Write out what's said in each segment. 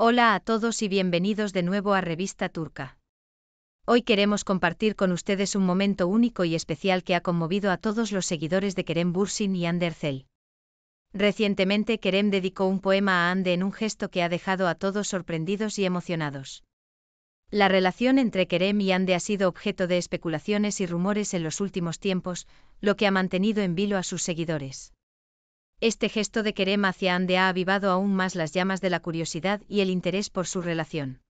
Hola a todos y bienvenidos de nuevo a Revista Turca. Hoy queremos compartir con ustedes un momento único y especial que ha conmovido a todos los seguidores de Kerem Bursin y Andercel. Recientemente Kerem dedicó un poema a Ande en un gesto que ha dejado a todos sorprendidos y emocionados. La relación entre Kerem y Ande ha sido objeto de especulaciones y rumores en los últimos tiempos, lo que ha mantenido en vilo a sus seguidores. Este gesto de Kerem hacia Ande ha avivado aún más las llamas de la curiosidad y el interés por su relación.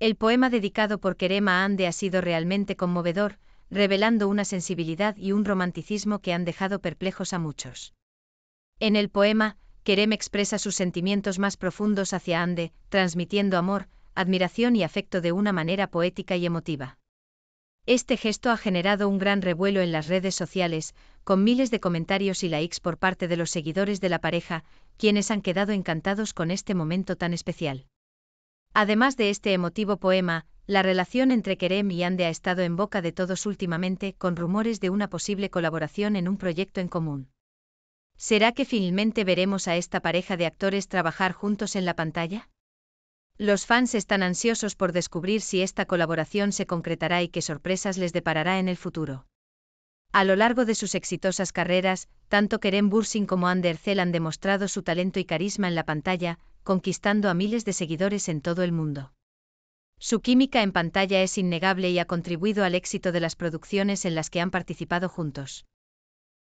El poema dedicado por Kerem a Ande ha sido realmente conmovedor, revelando una sensibilidad y un romanticismo que han dejado perplejos a muchos. En el poema, Kerem expresa sus sentimientos más profundos hacia Ande, transmitiendo amor, admiración y afecto de una manera poética y emotiva. Este gesto ha generado un gran revuelo en las redes sociales, con miles de comentarios y likes por parte de los seguidores de la pareja, quienes han quedado encantados con este momento tan especial. Además de este emotivo poema, la relación entre Kerem y Ande ha estado en boca de todos últimamente con rumores de una posible colaboración en un proyecto en común. ¿Será que finalmente veremos a esta pareja de actores trabajar juntos en la pantalla? Los fans están ansiosos por descubrir si esta colaboración se concretará y qué sorpresas les deparará en el futuro. A lo largo de sus exitosas carreras, tanto Kerem Bursin como Ander Zell han demostrado su talento y carisma en la pantalla, conquistando a miles de seguidores en todo el mundo. Su química en pantalla es innegable y ha contribuido al éxito de las producciones en las que han participado juntos.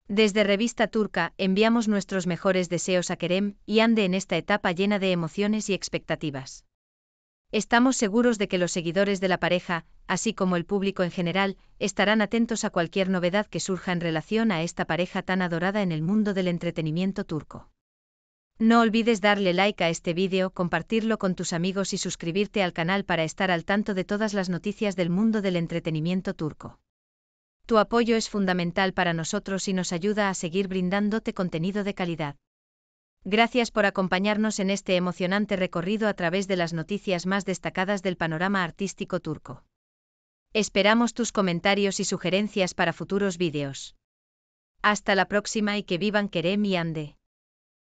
Desde Revista Turca enviamos nuestros mejores deseos a Kerem y Ande en esta etapa llena de emociones y expectativas. Estamos seguros de que los seguidores de la pareja, así como el público en general, estarán atentos a cualquier novedad que surja en relación a esta pareja tan adorada en el mundo del entretenimiento turco. No olvides darle like a este vídeo, compartirlo con tus amigos y suscribirte al canal para estar al tanto de todas las noticias del mundo del entretenimiento turco. Tu apoyo es fundamental para nosotros y nos ayuda a seguir brindándote contenido de calidad. Gracias por acompañarnos en este emocionante recorrido a través de las noticias más destacadas del panorama artístico turco. Esperamos tus comentarios y sugerencias para futuros vídeos. Hasta la próxima y que vivan Kerem y Ande.